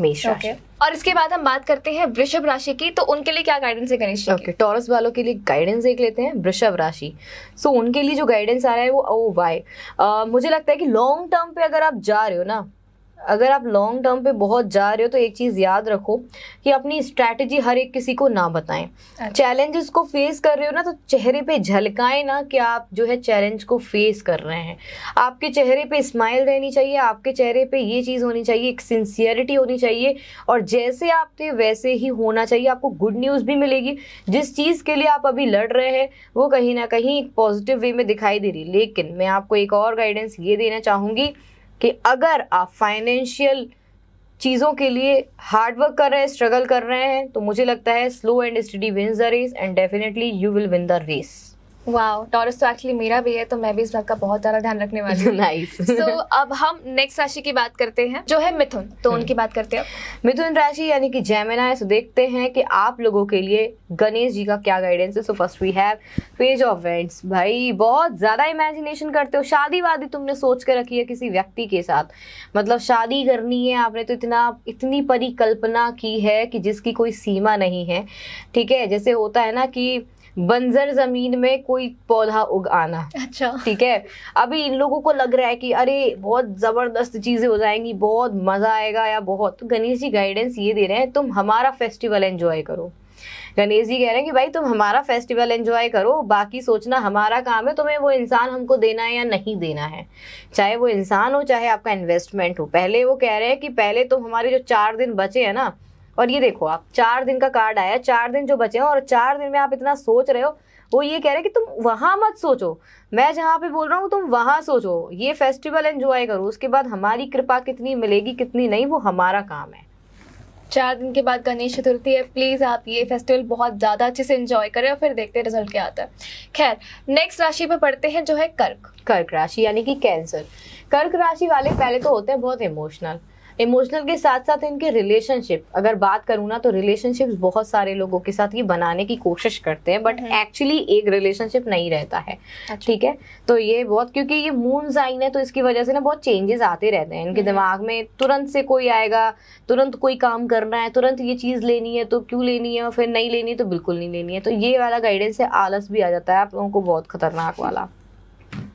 मेष okay. और इसके बाद हम बात करते हैं वृषभ राशि की तो उनके लिए क्या गाइडेंस है गणेश ओके टॉरस वालों के लिए गाइडेंस देख लेते हैं वृषभ राशि सो so, उनके लिए जो गाइडेंस आ रहा है वो ओ वाई uh, मुझे लगता है कि लॉन्ग टर्म पे अगर आप जा रहे हो ना अगर आप लॉन्ग टर्म पे बहुत जा रहे हो तो एक चीज़ याद रखो कि अपनी स्ट्रैटेजी हर एक किसी को ना बताएं चैलेंजेस अच्छा। को फेस कर रहे हो ना तो चेहरे पे झलकाएं ना कि आप जो है चैलेंज को फेस कर रहे हैं आपके चेहरे पे स्माइल रहनी चाहिए आपके चेहरे पे ये चीज़ होनी चाहिए एक सिंसियरिटी होनी चाहिए और जैसे आप थे वैसे ही होना चाहिए आपको गुड न्यूज़ भी मिलेगी जिस चीज़ के लिए आप अभी लड़ रहे हैं वो कहीं ना कहीं एक पॉजिटिव वे में दिखाई दे रही लेकिन मैं आपको एक और गाइडेंस ये देना चाहूँगी कि अगर आप फाइनेंशियल चीज़ों के लिए हार्ड वर्क कर रहे हैं स्ट्रगल कर रहे हैं तो मुझे लगता है slow and steady wins the race and definitely you will win the race wow Taurus तो एक्चुअली मेरा भी है तो मैं भी इस बात का बहुत ज्यादा ध्यान रखने वाली हूँ नाइस सो अब हम नेक्स्ट राशि की बात करते हैं जो है मिथुन तो उनकी बात करते हैं मिथुन राशि यानी कि जैमिना सो देखते हैं कि आप लोगों के लिए गणेश जी का क्या गाइडेंस है so first we have page of wands भाई बहुत ज्यादा इमेजिनेशन करते हो शादी वादी तुमने सोच कर रखी है किसी व्यक्ति के साथ मतलब शादी करनी है आपने तो इतना इतनी परिकल्पना की है कि जिसकी कोई सीमा नहीं है ठीक है जैसे होता है ना कि बंजर जमीन में कोई पौधा उगाना अच्छा ठीक है अभी इन लोगों को लग रहा है कि अरे बहुत जबरदस्त चीजें हो जाएंगी बहुत मजा आएगा या बहुत तो गणेश जी गाइडेंस ये दे रहे हैं तुम हमारा फेस्टिवल एंजॉय करो गणेश जी कह रहे हैं कि भाई तुम हमारा फेस्टिवल एंजॉय करो बाकी सोचना हमारा काम है तुम्हें वो इंसान हमको देना है या नहीं देना है चाहे वो इंसान हो चाहे आपका इन्वेस्टमेंट हो पहले वो कह रहे हैं कि पहले तुम तो हमारे जो चार दिन बचे हैं ना और ये देखो आप चार दिन का कार्ड आया चार दिन जो बचे हो और चार दिन में आप इतना सोच रहे हो वो ये कह रहे कि तुम वहां मत सोचो मैं जहां पे बोल रहा हूँ तुम वहां सोचो ये फेस्टिवल एंजॉय करो उसके बाद हमारी कृपा कितनी मिलेगी कितनी नहीं वो हमारा काम है चार दिन के बाद गणेश चतुर्थी है प्लीज़ आप ये फेस्टिवल बहुत ज़्यादा अच्छे से एंजॉय करें और फिर देखते हैं रिजल्ट क्या आता है खैर नेक्स्ट राशि पे पढ़ते हैं जो है कर्क कर्क राशि यानी कि कैंसर कर्क राशि वाले पहले तो होते हैं बहुत इमोशनल इमोशनल के साथ साथ इनके रिलेशनशिप अगर बात करूँ ना तो रिलेशनशिप बहुत सारे लोगों के साथ ये बनाने की कोशिश करते हैं बट एक्चुअली हम्म। एक रिलेशनशिप नहीं रहता है अच्छा। ठीक है तो ये बहुत क्योंकि ये मून साइन है तो इसकी वजह से ना बहुत चेंजेस आते रहते हैं इनके हम्म। दिमाग में तुरंत से कोई आएगा तुरंत कोई काम करना है तुरंत ये चीज़ लेनी है तो क्यों लेनी है फिर नहीं लेनी है तो बिल्कुल नहीं लेनी है तो ये वाला गाइडेंस है आलस भी आ जाता है आप लोगों को बहुत खतरनाक वाला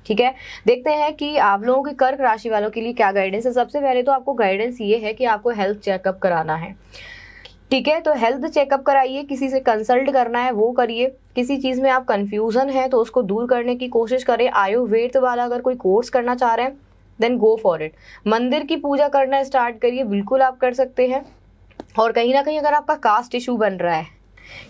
ठीक है देखते हैं कि आप लोगों की कर्क राशि वालों के लिए क्या गाइडेंस है सबसे पहले तो आपको गाइडेंस ये है कि आपको हेल्थ चेकअप कराना है ठीक है तो हेल्थ चेकअप कराइए किसी से कंसल्ट करना है वो करिए किसी चीज़ में आप कंफ्यूजन है तो उसको दूर करने की कोशिश करें आयुर्वेद वाला अगर कोई कोर्स करना चाह रहे हैं देन गो फॉर इट मंदिर की पूजा करना स्टार्ट करिए बिल्कुल आप कर सकते हैं और कहीं ना कहीं अगर आपका कास्ट इशू बन रहा है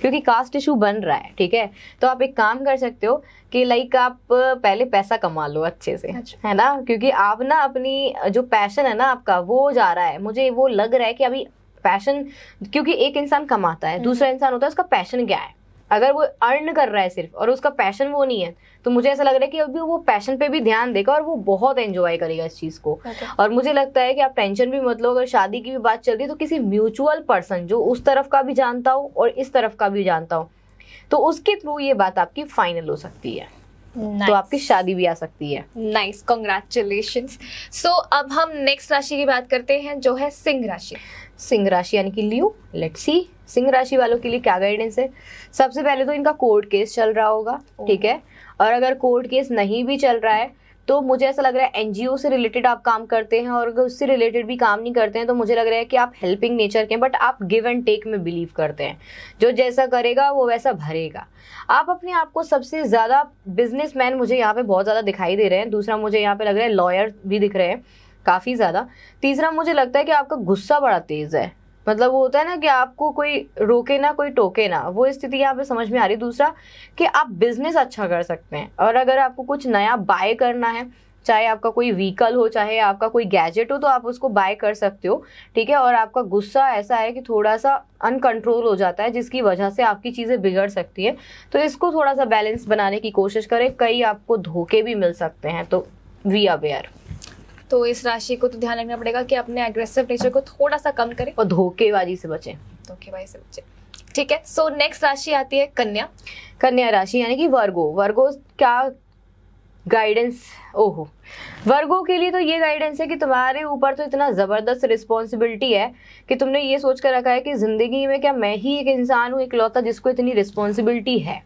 क्योंकि कास्ट इशू बन रहा है ठीक है तो आप एक काम कर सकते हो कि लाइक आप पहले पैसा कमा लो अच्छे से अच्छा। है ना क्योंकि आप ना अपनी जो पैशन है ना आपका वो जा रहा है मुझे वो लग रहा है कि अभी पैशन क्योंकि एक इंसान कमाता है हम्म। दूसरा इंसान होता है उसका पैशन क्या है अगर वो अर्न कर रहा है सिर्फ और उसका पैशन वो नहीं है तो मुझे ऐसा लग रहा है कि अभी वो पैशन पे भी ध्यान देगा और वो बहुत एंजॉय करेगा इस चीज़ को और मुझे लगता है कि आप टेंशन भी मत लो अगर शादी की भी बात चल रही है तो किसी म्यूचुअल पर्सन जो उस तरफ का भी जानता हो और इस तरफ का भी जानता हो तो उसके थ्रू ये बात आपकी फाइनल हो सकती है तो Nice. तो आपकी शादी भी आ सकती है नाइस कंग्रेचुलेशन सो अब हम नेक्स्ट राशि की बात करते हैं जो है सिंह राशि सिंह राशि यानी कि लियो लेट सी सिंह राशि वालों के लिए क्या गाइडेंस है सबसे पहले तो इनका कोर्ट केस चल रहा होगा ठीक है और अगर कोर्ट केस नहीं भी चल रहा है तो मुझे ऐसा लग रहा है एनजीओ से रिलेटेड आप काम करते हैं और अगर उससे रिलेटेड भी काम नहीं करते हैं तो मुझे लग रहा है कि आप हेल्पिंग नेचर के बट आप गिव एंड टेक में बिलीव करते हैं जो जैसा करेगा वो वैसा भरेगा आप अपने आप को सबसे ज़्यादा बिजनेसमैन मुझे यहाँ पे बहुत ज़्यादा दिखाई दे रहे हैं दूसरा मुझे यहाँ पे लग रहा है लॉयर भी दिख रहे हैं काफ़ी ज़्यादा तीसरा मुझे लगता है कि आपका गुस्सा बड़ा तेज़ है मतलब वो होता है ना कि आपको कोई रोके ना कोई टोके ना वो स्थिति यहाँ पे समझ में आ रही दूसरा कि आप बिजनेस अच्छा कर सकते हैं और अगर आपको कुछ नया बाय करना है चाहे आपका कोई व्हीकल हो चाहे आपका कोई गैजेट हो तो आप उसको बाय कर सकते हो ठीक है और आपका गुस्सा ऐसा है कि थोड़ा सा अनकंट्रोल हो जाता है जिसकी वजह से आपकी चीज़ें बिगड़ सकती है तो इसको थोड़ा सा बैलेंस बनाने की कोशिश करें कई आपको धोखे भी मिल सकते हैं तो वी अवेयर तो इस राशि को तो ध्यान रखना पड़ेगा कि अपने एग्रेसिव नेचर को थोड़ा सा कम करें और धोखेबाजी से बचें धोखेबाजी से बचें ठीक है सो नेक्स्ट राशि आती है कन्या कन्या राशि यानी कि वर्गो वर्गो क्या गाइडेंस ओहो वर्गो के लिए तो ये गाइडेंस है कि तुम्हारे ऊपर तो इतना ज़बरदस्त रिस्पॉन्सिबिलिटी है कि तुमने ये सोच कर रखा है कि ज़िंदगी में क्या मैं ही एक इंसान हूँ इकलौता जिसको इतनी रिस्पॉन्सिबिलिटी है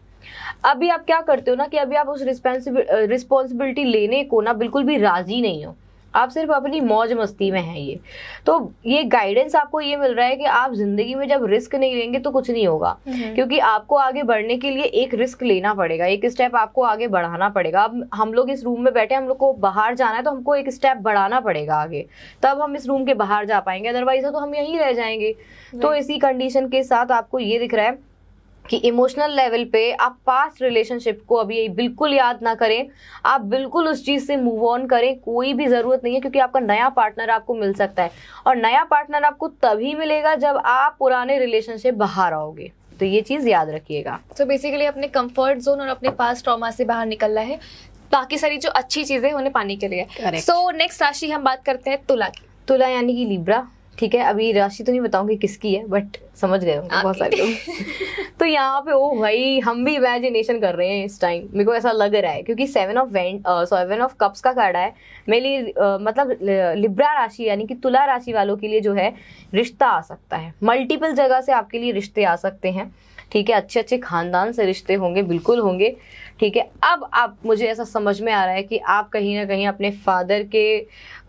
अभी आप क्या करते हो ना कि अभी आप उस रिस्पॉन्सिबिलिटी लेने को ना बिल्कुल भी राज़ी नहीं हो आप सिर्फ अपनी मौज मस्ती में हैं ये तो ये गाइडेंस आपको ये मिल रहा है कि आप जिंदगी में जब रिस्क नहीं लेंगे तो कुछ नहीं होगा हम्म। क्योंकि आपको आगे बढ़ने के लिए एक रिस्क लेना पड़ेगा एक स्टेप आपको आगे बढ़ाना पड़ेगा अब हम लोग इस रूम में बैठे हम लोग को बाहर जाना है तो हमको एक स्टेप बढ़ाना पड़ेगा आगे तब हम इस रूम के बाहर जा पाएंगे अदरवाइज तो हम यहीं रह जाएंगे तो इसी कंडीशन के साथ आपको ये दिख रहा है कि इमोशनल लेवल पे आप पास्ट रिलेशनशिप को अभी बिल्कुल याद ना करें आप बिल्कुल उस चीज़ से मूव ऑन करें कोई भी ज़रूरत नहीं है क्योंकि आपका नया पार्टनर आपको मिल सकता है और नया पार्टनर आपको तभी मिलेगा जब आप पुराने रिलेशनशिप बाहर आओगे तो ये चीज़ याद रखिएगा सो बेसिकली अपने कंफर्ट जोन और अपने पास ट्रॉमा से बाहर निकलना है बाकी सारी जो अच्छी चीज़ें उन्हें पाने के लिए सो नेक्स्ट राशि हम बात करते हैं तुला की तुला यानी कि लिब्रा ठीक है अभी राशि तो नहीं बताऊंगी किसकी है बट समझ गए होंगे बहुत सारे लोग तो यहाँ पे ओ भाई हम भी इमेजिनेशन कर रहे हैं इस टाइम मेरे को ऐसा लग रहा है क्योंकि seven of wands seven of cups का कार्ड है मेरे लिए uh, मतलब लिब्रा राशि यानी कि तुला राशि वालों के लिए जो है रिश्ता आ सकता है मल्टीपल जगह से आपके लिए रिश्ते आ सकते हैं ठीक है अच्छे अच्छे खानदान से रिश्ते होंगे बिल्कुल होंगे ठीक है अब आप मुझे ऐसा समझ में आ रहा है कि आप कहीं ना कहीं अपने फादर के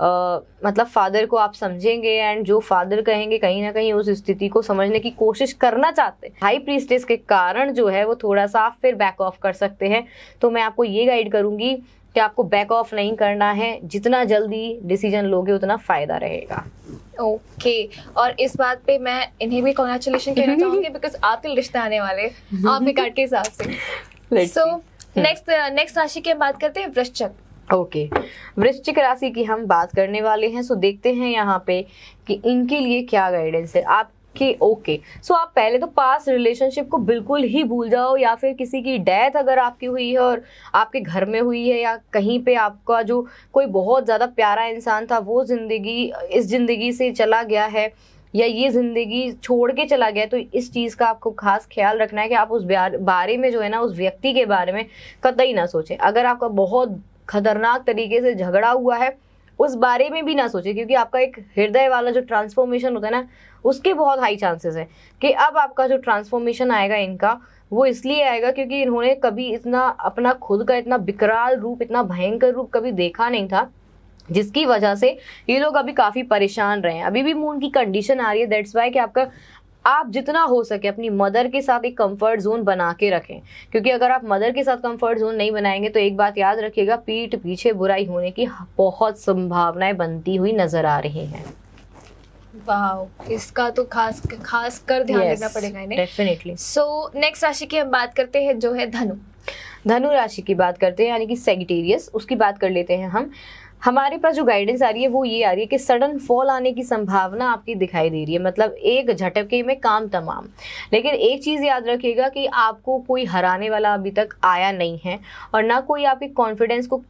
आ, मतलब फादर को आप समझेंगे एंड जो फादर कहेंगे कहीं ना कहीं उस स्थिति को समझने की कोशिश करना चाहते हैं हाई प्रीस्टेस के कारण जो है वो थोड़ा सा आप फिर बैक ऑफ कर सकते हैं तो मैं आपको ये गाइड करूंगी कि आपको बैक ऑफ नहीं करना है जितना जल्दी डिसीजन लोगे उतना फ़ायदा रहेगा ओके okay. और इस बात पे मैं इन्हें भी कॉन्ग्रेचुलेशन कहना चाहूंगी बिकॉज आपके रिश्ते आने वाले आपके कार्ड के हिसाब से सो नेक्स्ट नेक्स्ट राशि की हम बात करते हैं वृश्चक ओके वृश्चिक राशि की हम बात करने वाले हैं सो देखते हैं यहाँ पे कि इनके लिए क्या गाइडेंस है आप कि ओके सो आप पहले तो पास रिलेशनशिप को बिल्कुल ही भूल जाओ या फिर किसी की डेथ अगर आपकी हुई है और आपके घर में हुई है या कहीं पे आपका जो कोई बहुत ज़्यादा प्यारा इंसान था वो ज़िंदगी इस ज़िंदगी से चला गया है या ये ज़िंदगी छोड़ के चला गया तो इस चीज़ का आपको खास ख्याल रखना है कि आप उस बारे में जो है ना उस व्यक्ति के बारे में कतई ना सोचें अगर आपका बहुत खतरनाक तरीके से झगड़ा हुआ है उस बारे में भी ना सोचे क्योंकि आपका एक हृदय वाला जो ट्रांसफॉर्मेशन होता है ना उसके बहुत हाई चांसेस है कि अब आपका जो ट्रांसफॉर्मेशन आएगा इनका वो इसलिए आएगा क्योंकि इन्होंने कभी इतना अपना खुद का इतना विकराल रूप इतना भयंकर रूप कभी देखा नहीं था जिसकी वजह से ये लोग अभी काफ़ी परेशान रहे हैं अभी भी मून की कंडीशन आ रही है दैट्स वाई कि आपका आप जितना हो सके अपनी मदर के साथ एक कंफर्ट जोन बना के रखें क्योंकि अगर आप मदर के साथ कंफर्ट जोन नहीं बनाएंगे तो एक बात याद रखिएगा पीठ पीछे बुराई होने की बहुत संभावनाएं बनती हुई नजर आ रही हैं वाह इसका तो खास खास कर ध्यान yes, रखना पड़ेगा इन्हें डेफिनेटली सो नेक्स्ट राशि की हम बात करते हैं जो है धनु धनु राशि की बात करते हैं यानी कि सेगिटेरियस उसकी बात कर लेते हैं हम हमारे पास जो गाइडेंस आ रही है वो ये आ रही है कि सडन फॉल आने की संभावना आपकी दिखाई दे रही है मतलब एक झटके में काम तमाम लेकिन एक चीज़ याद रखिएगा कि आपको कोई हराने वाला अभी तक आया नहीं है और ना कोई आपके कॉन्फिडेंस को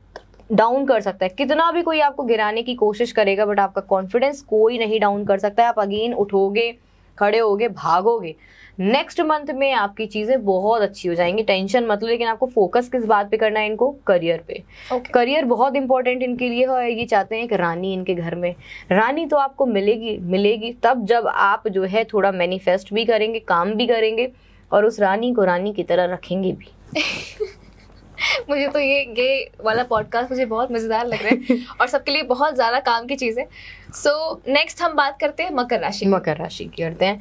डाउन कर सकता है कितना भी कोई आपको गिराने की कोशिश करेगा बट आपका कॉन्फिडेंस कोई नहीं डाउन कर सकता है आप अगेन उठोगे खड़े होगे भागोगे नेक्स्ट मंथ में आपकी चीज़ें बहुत अच्छी हो जाएंगी टेंशन मतलब लेकिन आपको फोकस किस बात पे करना है इनको करियर पे okay. करियर बहुत इंपॉर्टेंट इनके लिए है ये चाहते हैं कि रानी इनके घर में रानी तो आपको मिलेगी मिलेगी तब जब आप जो है थोड़ा मैनिफेस्ट भी करेंगे काम भी करेंगे और उस रानी को रानी की तरह रखेंगे भी मुझे तो ये ये वाला पॉडकास्ट मुझे बहुत मज़ेदार लग रहा है और सबके लिए बहुत ज़्यादा काम की चीज़ है सो so, नेक्स्ट हम बात करते हैं मकर राशि मकर राशि की करते हैं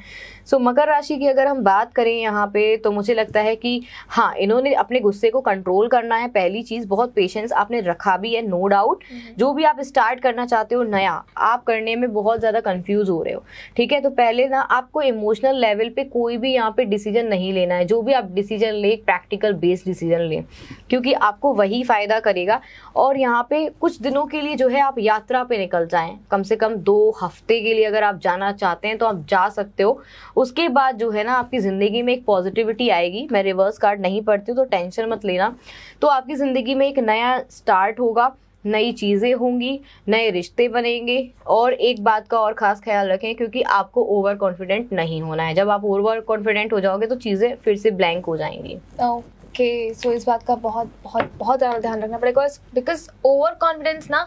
सो so, मकर राशि की अगर हम बात करें यहाँ पे तो मुझे लगता है कि हाँ इन्होंने अपने गुस्से को कंट्रोल करना है पहली चीज़ बहुत पेशेंस आपने रखा भी है नो no डाउट हम्म। जो भी आप स्टार्ट करना चाहते हो नया आप करने में बहुत ज़्यादा कंफ्यूज हो रहे हो ठीक है तो पहले ना आपको इमोशनल लेवल पे कोई भी यहाँ पे डिसीजन नहीं लेना है जो भी आप डिसीजन लें प्रैक्टिकल बेस्ड डिसीजन लें क्योंकि आपको वही फ़ायदा करेगा और यहाँ पे कुछ दिनों के लिए जो है आप यात्रा पे निकल जाए कम से कम दो हफ्ते के लिए अगर आप जाना चाहते हैं तो आप जा सकते हो उसके बाद जो है ना आपकी ज़िंदगी में एक पॉजिटिविटी आएगी मैं रिवर्स कार्ड नहीं पढ़ती तो टेंशन मत लेना तो आपकी ज़िंदगी में एक नया स्टार्ट होगा नई चीज़ें होंगी नए रिश्ते बनेंगे और एक बात का और ख़ास ख्याल रखें क्योंकि आपको ओवर कॉन्फिडेंट नहीं होना है जब आप ओवर कॉन्फिडेंट हो जाओगे तो चीज़ें फिर से ब्लैंक हो जाएंगी oh. ओके सो इस बात का बहुत बहुत बहुत ज़्यादा ध्यान रखना पड़ेगा बिकॉज ओवर कॉन्फिडेंस ना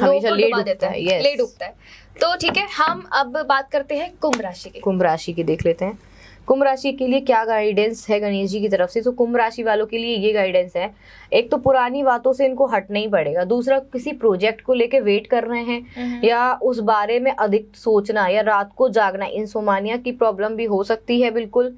हमेशा लेट देता है लेट डूबता है तो ठीक है हम अब बात करते हैं कुंभ राशि की कुंभ राशि की देख लेते हैं कुंभ राशि के लिए क्या गाइडेंस है गणेश जी की तरफ से तो कुंभ राशि वालों के लिए ये गाइडेंस है एक तो पुरानी बातों से इनको हटना ही पड़ेगा दूसरा किसी प्रोजेक्ट को लेके वेट कर रहे हैं हम्म। या उस बारे में अधिक सोचना या रात को जागना इंसोमानिया की प्रॉब्लम भी हो सकती है बिल्कुल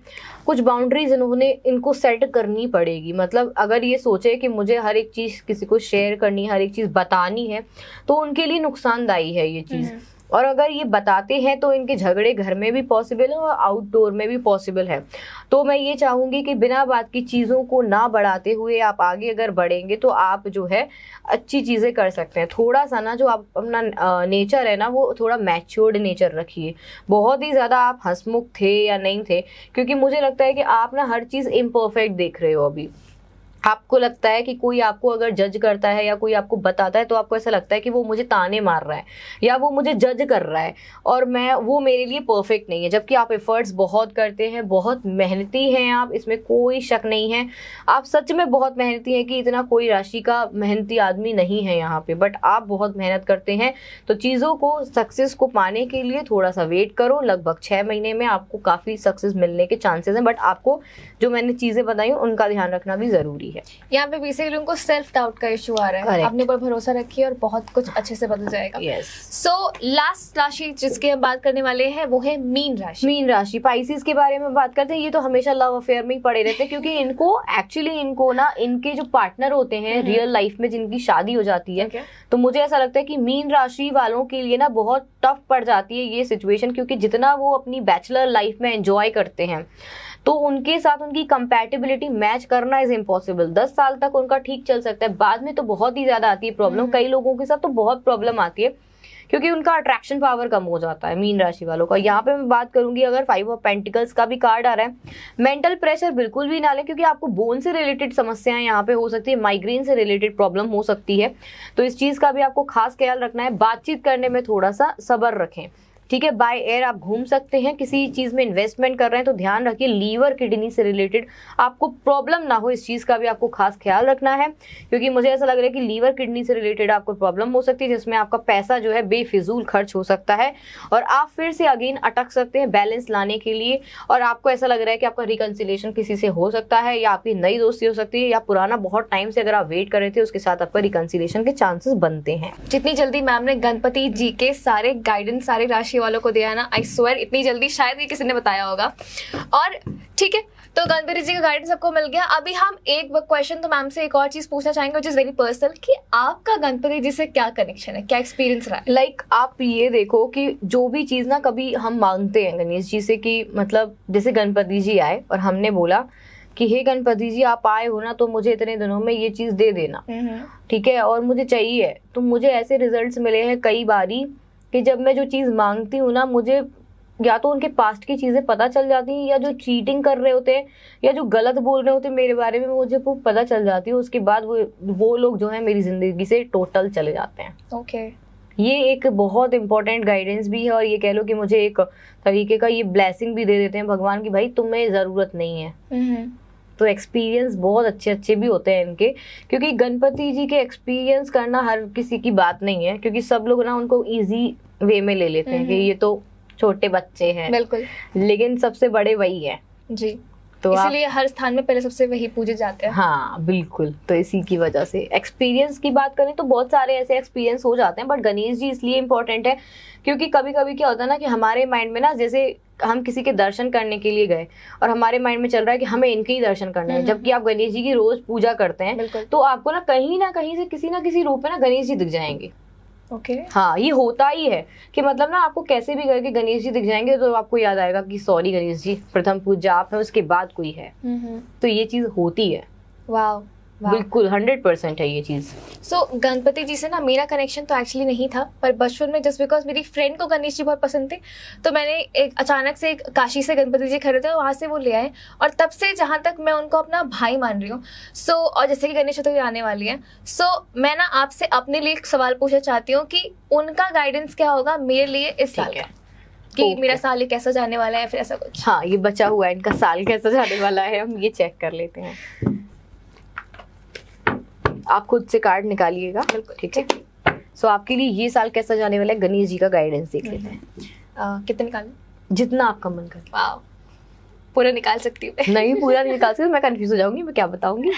कुछ बाउंड्रीज इन्होंने इनको सेट करनी पड़ेगी मतलब अगर ये सोचे कि मुझे हर एक चीज़ किसी को शेयर करनी हर एक चीज़ बतानी है तो उनके लिए नुकसानदायी है ये चीज़ हम्म। और अगर ये बताते हैं तो इनके झगड़े घर में भी पॉसिबल है और आउटडोर में भी पॉसिबल है तो मैं ये चाहूँगी कि बिना बात की चीज़ों को ना बढ़ाते हुए आप आगे अगर बढ़ेंगे तो आप जो है अच्छी चीज़ें कर सकते हैं थोड़ा सा ना जो आप अपना नेचर है ना वो थोड़ा मैच्योर्ड नेचर रखिए बहुत ही ज़्यादा आप हंसमुख थे या नहीं थे क्योंकि मुझे लगता है कि आप ना हर चीज़ इम्परफेक्ट देख रहे हो अभी आपको लगता है कि कोई आपको अगर जज करता है या कोई आपको बताता है तो आपको ऐसा लगता है कि वो मुझे ताने मार रहा है या वो मुझे जज कर रहा है और मैं वो मेरे लिए परफेक्ट नहीं है जबकि आप एफर्ट्स बहुत करते हैं बहुत मेहनती हैं आप इसमें कोई शक नहीं है आप सच में बहुत मेहनती हैं कि इतना कोई राशि का मेहनती आदमी नहीं है यहाँ पर बट आप बहुत मेहनत करते हैं तो चीज़ों को सक्सेस को पाने के लिए थोड़ा सा वेट करो लगभग छः महीने में आपको काफ़ी सक्सेस मिलने के चांसेस हैं बट आपको जो मैंने चीज़ें बताई उनका ध्यान रखना भी ज़रूरी है है यहाँ पे बेसिकली उनको सेल्फ डाउट का इशू आ रहा है अपने ऊपर भरोसा रखिए और बहुत कुछ अच्छे से बदल जाएगा यस सो लास्ट राशि जिसकी हम बात करने वाले हैं वो है मीन राशि मीन राशि पाइसिस के बारे में बात करते हैं ये तो हमेशा लव अफेयर में ही पड़े रहते हैं क्योंकि इनको एक्चुअली इनको ना इनके जो पार्टनर होते हैं रियल हम्म। लाइफ में जिनकी शादी हो जाती है तो मुझे ऐसा लगता है कि मीन राशि वालों के लिए ना बहुत टफ पड़ जाती है ये सिचुएशन क्योंकि जितना वो अपनी बैचलर लाइफ में एंजॉय करते हैं तो उनके साथ उनकी कंपेटेबिलिटी मैच करना इज इम्पॉसिबल दस साल तक उनका ठीक चल सकता है बाद में तो बहुत ही ज्यादा आती है प्रॉब्लम हम्म। कई लोगों के साथ तो बहुत प्रॉब्लम आती है क्योंकि उनका अट्रैक्शन पावर कम हो जाता है मीन राशि वालों का यहाँ पे मैं बात करूंगी अगर फाइव ऑफ पेंटिकल्स का भी कार्ड आ रहा है मेंटल प्रेशर बिल्कुल भी ना लें क्योंकि आपको बोन से रिलेटेड समस्याएं यहाँ पे हो सकती है माइग्रेन से रिलेटेड प्रॉब्लम हो सकती है तो इस चीज़ का भी आपको खास ख्याल रखना है बातचीत करने में थोड़ा सा सबर रखें ठीक है बाय एयर आप घूम सकते हैं किसी चीज़ में इन्वेस्टमेंट कर रहे हैं तो ध्यान रखिए लीवर किडनी से रिलेटेड आपको प्रॉब्लम ना हो इस चीज़ का भी आपको खास ख्याल रखना है क्योंकि मुझे ऐसा लग रहा है कि लीवर किडनी से रिलेटेड आपको प्रॉब्लम हो सकती है जिसमें आपका पैसा जो है बेफिजूल खर्च हो सकता है और आप फिर से अगेन अटक सकते हैं बैलेंस लाने के लिए और आपको ऐसा लग रहा है कि आपका रिकन्सिलेशन किसी से हो सकता है या आपकी नई दोस्ती हो सकती है या पुराना बहुत टाइम से अगर आप वेट कर रहे थे उसके साथ आपका रिकन्सिलेशन के चांसेस बनते हैं जितनी जल्दी मैम ने गणपति जी के सारे गाइडेंस सारे राशि अच्छे वालों को दिया है ना आई स्वेयर इतनी जल्दी शायद ये किसी ने बताया होगा और ठीक है तो गणपति जी का गाइडेंस सबको मिल गया अभी हम एक क्वेश्चन तो मैम से एक और चीज पूछना चाहेंगे विच इज वेरी पर्सनल कि आपका गणपति जी से क्या कनेक्शन है क्या एक्सपीरियंस रहा है लाइक like, आप ये देखो कि जो भी चीज ना कभी हम मांगते हैं गणेश जी से कि मतलब जैसे गणपति जी आए और हमने बोला कि हे गणपति जी आप आए हो ना तो मुझे इतने दिनों में ये चीज दे देना हम्म। ठीक है और मुझे चाहिए तो मुझे ऐसे रिजल्ट्स मिले हैं कई बारी कि जब मैं जो चीज़ मांगती हूँ ना मुझे या तो उनके पास्ट की चीज़ें पता चल जाती हैं या जो चीटिंग कर रहे होते हैं या जो गलत बोल रहे होते हैं मेरे बारे में मुझे वो पता चल जाती है उसके बाद वो वो लोग जो है मेरी ज़िंदगी से टोटल चले जाते हैं ओके okay. ये एक बहुत इंपॉर्टेंट गाइडेंस भी है और ये कह लो कि मुझे एक तरीके का ये ब्लेसिंग भी दे देते हैं भगवान की भाई तुम्हें ज़रूरत नहीं है mm-hmm. तो एक्सपीरियंस बहुत अच्छे अच्छे भी होते हैं इनके क्योंकि गणपति जी के एक्सपीरियंस करना हर किसी की बात नहीं है क्योंकि सब लोग ना उनको ईजी वे में ले लेते हैं कि हम्म। ये तो छोटे बच्चे हैं बिल्कुल लेकिन सबसे बड़े वही है जी तो इसलिए हर स्थान में पहले सबसे वही पूजे जाते हैं हाँ बिल्कुल तो इसी की वजह से एक्सपीरियंस की बात करें तो बहुत सारे ऐसे एक्सपीरियंस हो जाते हैं बट गणेश जी इसलिए इम्पोर्टेंट है क्योंकि कभी कभी क्या होता है ना कि हमारे माइंड में ना जैसे हम किसी के दर्शन करने के लिए गए और हमारे माइंड में चल रहा है कि हमें इनके ही दर्शन करना है हम्म। जबकि आप गणेश जी की रोज पूजा करते हैं तो आपको ना कहीं ना कहीं से किसी ना किसी रूप में ना गणेश जी दिख जाएंगे ओके okay. हाँ ये होता ही है कि मतलब ना आपको कैसे भी करके गणेश जी दिख जाएंगे तो आपको याद आएगा कि सॉरी गणेश जी प्रथम पूजा आप है उसके बाद कोई है हम्म, हम्म। तो ये चीज होती है वाह बिल्कुल हंड्रेड परसेंट है ये चीज़ सो so, गणपति जी से ना मेरा कनेक्शन तो एक्चुअली नहीं था पर बचपन में जस्ट बिकॉज मेरी फ्रेंड को गणेश जी बहुत पसंद थे तो मैंने एक अचानक से एक काशी से गणपति जी खरीदे वहाँ से वो ले आए और तब से जहाँ तक मैं उनको अपना भाई मान रही हूँ सो so, और जैसे कि गणेश चतुर्थी आने वाली है सो so, मैं ना आपसे अपने लिए एक सवाल पूछना चाहती हूँ कि उनका गाइडेंस क्या होगा मेरे लिए इस साल का कि okay. मेरा साल ये कैसा जाने वाला है फिर ऐसा कुछ हाँ ये बचा हुआ है इनका साल कैसा जाने वाला है हम ये चेक कर लेते हैं आप खुद से कार्ड निकालिएगा ठीक है सो आपके लिए ये साल कैसा जाने वाला है गणेश जी का गाइडेंस देख लेते हैं कितने निकाल जितना आपका मन कर पूरा निकाल सकती हूँ नहीं पूरा नहीं निकाल सकती मैं कंफ्यूज हो जाऊंगी मैं क्या बताऊंगी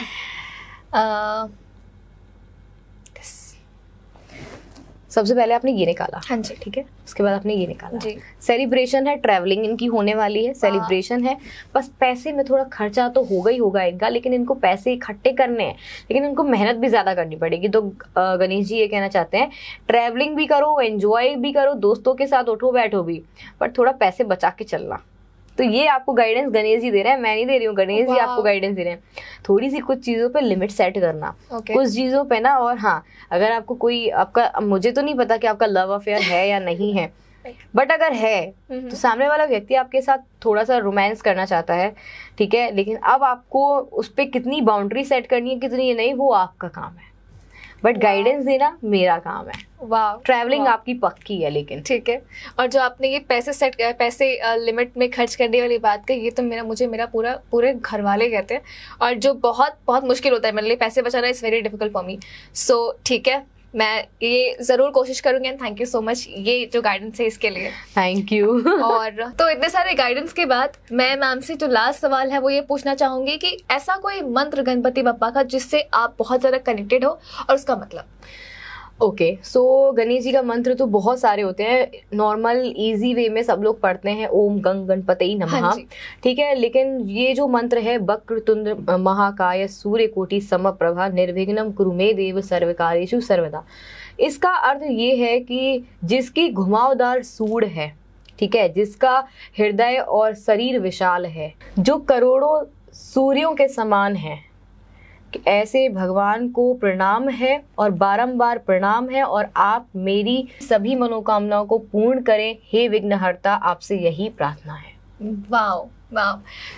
सबसे पहले आपने ये निकाला हाँ जी ठीक है उसके बाद आपने ये निकाला जी सेलिब्रेशन है ट्रैवलिंग इनकी होने वाली है सेलिब्रेशन है बस पैसे में थोड़ा खर्चा तो होगा ही होगा इनका लेकिन इनको पैसे इकट्ठे करने हैं लेकिन इनको मेहनत भी ज़्यादा करनी पड़ेगी तो गणेश जी ये कहना चाहते हैं ट्रैवलिंग भी करो एंजॉय भी करो दोस्तों के साथ उठो बैठो भी पर थोड़ा पैसे बचा के चलना तो ये आपको गाइडेंस गणेश जी दे रहे हैं मैं नहीं दे रही हूँ गणेश जी आपको गाइडेंस दे रहे हैं थोड़ी सी कुछ चीज़ों पर लिमिट सेट करना okay. कुछ चीज़ों पर ना और हाँ अगर आपको कोई आपका मुझे तो नहीं पता कि आपका लव अफेयर है या नहीं है बट अगर है mm-hmm. तो सामने वाला व्यक्ति आपके साथ थोड़ा सा रोमांस करना चाहता है ठीक है लेकिन अब आपको उस पर कितनी बाउंड्री सेट करनी है कितनी नहीं वो आपका काम है बट गाइडेंस देना मेरा काम है वाह ट्रैवलिंग आपकी पक्की है लेकिन ठीक है और जो आपने ये पैसे सेट पैसे लिमिट में खर्च करने वाली बात कही ये तो मेरा मुझे मेरा पूरा पूरे घर वाले कहते हैं और जो बहुत बहुत मुश्किल होता है मेरे लिए पैसे बचाना is very difficult for me so ठीक है मैं ये ज़रूर कोशिश करूंगी and thank you so much ये जो गाइडेंस है इसके लिए थैंक यू और तो इतने सारे गाइडेंस के बाद मैं मैम से जो लास्ट सवाल है वो ये पूछना चाहूंगी कि ऐसा कोई मंत्र गणपति बप्पा का जिससे आप बहुत ज़्यादा कनेक्टेड हो और उसका मतलब ओके सो गणेश जी का मंत्र तो बहुत सारे होते हैं नॉर्मल इजी वे में सब लोग पढ़ते हैं ओम गंग गणपति नमः हाँ ठीक है लेकिन ये जो मंत्र है वक्रतुंड महाकाय सूर्य कोटि प्रभा निर्विघ्नम कुरुमे देव सर्वकारेशु सर्वदा इसका अर्थ ये है कि जिसकी घुमावदार सूढ़ है ठीक है जिसका हृदय और शरीर विशाल है जो करोड़ों सूर्यों के समान है ऐसे भगवान को प्रणाम है और बारंबार प्रणाम है और आप मेरी सभी मनोकामनाओं को पूर्ण करें हे विघ्नहर्ता आपसे यही प्रार्थना है वाओ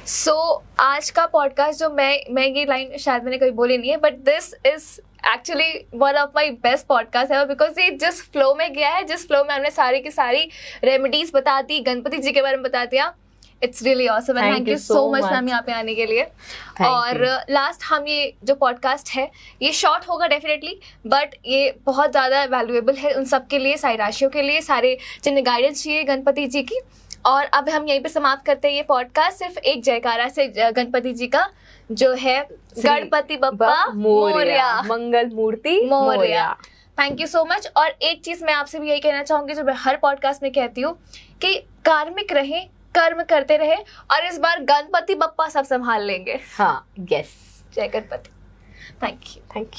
सो so, आज का पॉडकास्ट जो मैं मैं ये लाइन शायद मैंने कभी बोली नहीं है but this is actually one of my best podcast है बिकॉज ये जिस फ्लो में गया है जिस फ्लो में हमने सारी की सारी रेमेडीज बता दी गणपति जी के बारे में बता दिया it's really awesome and thank you so much ma'am यहाँ पे आने के लिए Thank और लास्ट uh, हम ये जो पॉडकास्ट है ये शॉर्ट होगा डेफिनेटली बट ये बहुत ज़्यादा वैल्यूएबल है उन सब के लिए सारी राशियों के लिए सारे जिन्हें गाइडेंस चाहिए गणपति जी की और अब हम यहीं पे समाप्त करते हैं ये पॉडकास्ट सिर्फ एक जयकारा से गणपति जी का जो है Ganpati Bappa Morya Mangal Murti Morya thank you so much और एक चीज मैं आपसे भी यही कहना चाहूंगी जो मैं हर पॉडकास्ट में कहती हूँ कि कार्मिक रहें कर्म करते रहे और इस बार गणपति बप्पा सब संभाल लेंगे हाँ यस जय Ganpati thank you thank you